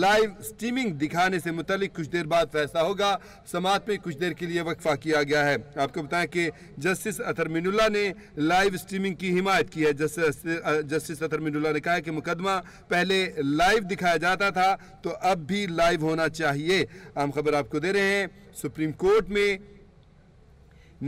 live streaming दिखाने से मुतलिक कुछ देर बाद फैसला होगा समात में कुछ देर के लिए वक्फा किया गया है आपको बताएं कि जस्टिस अतर मिनुल्ला ने लाइव स्ट्रीमिंग की हिमायत की है जस्टिस जस्टिस अतर मिनुल्ला ने कहा कि मुकदमा पहले लाइव दिखाया जाता था तो अब भी लाइव होना चाहिए आम खबर आपको दे रहे हैं सुप्रीम कोर्ट में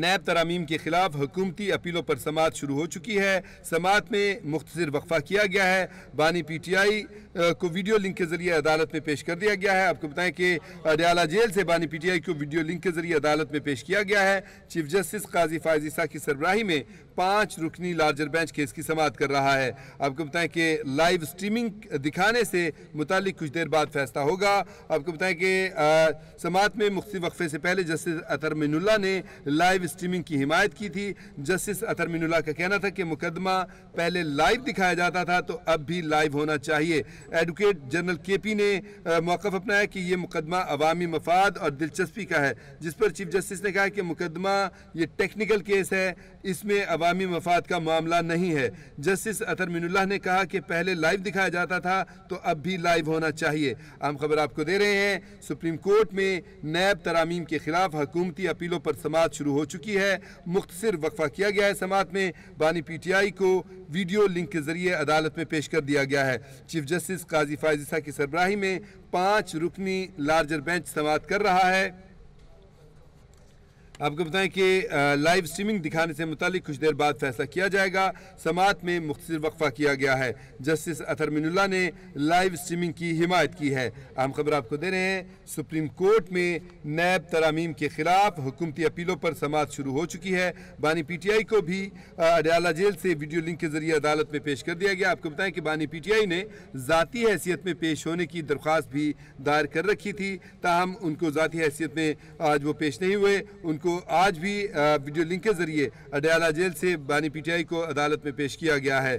नैब तरामीम के खिलाफ हुकूमती अपीलों पर समात शुरू हो चुकी है समात में मुख्तर वक्फा किया गया है बानी पी टी आई को वीडियो लिंक के जरिए अदालत में पेश कर दिया गया है आपको बताएं कि अडयाला जेल से बानी पी टी आई को वीडियो लिंक के जरिए अदालत में पेश किया गया है चीफ जस्टिस काजी फायजीसा की सरबराही में पाँच रुकनी लार्जर बेंच केस की समात कर रहा है आपको बताएं कि लाइव स्ट्रीमिंग दिखाने से मुतल कुछ देर बाद फैसला होगा आपको बताएं कि समात में मुख्त वक्फे से पहले जस्टिस अतर मिनुल्ला ने लाइव लाइव स्ट्रीमिंग की हिमायत की थी जस्टिस अतर मिनुल्ला का कहना था कि मुकदमा पहले लाइव दिखाया जाता था तो अब भी लाइव होना चाहिए एडवोकेट जनरल के पी ने मौक़ अपनाया कि ये मुकदमा अवामी मफाद और दिलचस्पी का है जिस पर चीफ जस्टिस ने कहा कि मुकदमा ये टेक्निकल केस है इसमें अवामी मफाद का मामला नहीं है जस्टिस अतर मिनुल्ला ने कहा कि पहले लाइव दिखाया जाता था तो अब भी लाइव होना चाहिए अहम खबर आपको दे रहे हैं सुप्रीम कोर्ट में नैब तरामीम के खिलाफ हकूमती अपीलों पर समाज शुरू हो चुकी है मुख्तर वक्फा किया गया है समात में बानी पीटीआई को वीडियो लिंक के जरिए अदालत में पेश कर दिया गया है चीफ जस्टिस काजी फायजिसा की सरबराही में पाँच रुकनी लार्जर बेंच समात कर रहा है आपको बताएं कि लाइव स्ट्रीमिंग दिखाने से मुतल कुछ देर बाद फैसला किया जाएगा समात में मुख्तर वक्फा किया गया है जस्टिस अतर मिनुल्ला ने लाइव स्ट्रीमिंग की हिमायत की है अहम खबर आपको दे रहे हैं सुप्रीम कोर्ट में नैब तरामीम के खिलाफ हुकूमती अपीलों पर समात शुरू हो चुकी है बानी पी टी आई को भी अडयाला जेल से वीडियो लिंक के जरिए अदालत में पेश कर दिया गया आपको बताएं कि बानी पी टी आई ने ज़ाती हैसियत में पेश होने की दरख्वास्त भी दायर कर रखी थी ताहम उनको ज़ाती हैसियत में आज वो पेश नहीं हुए उनको को आज भी वीडियो लिंक के जरिए अडयाला जेल से बानी पीटीआई को अदालत में पेश किया गया है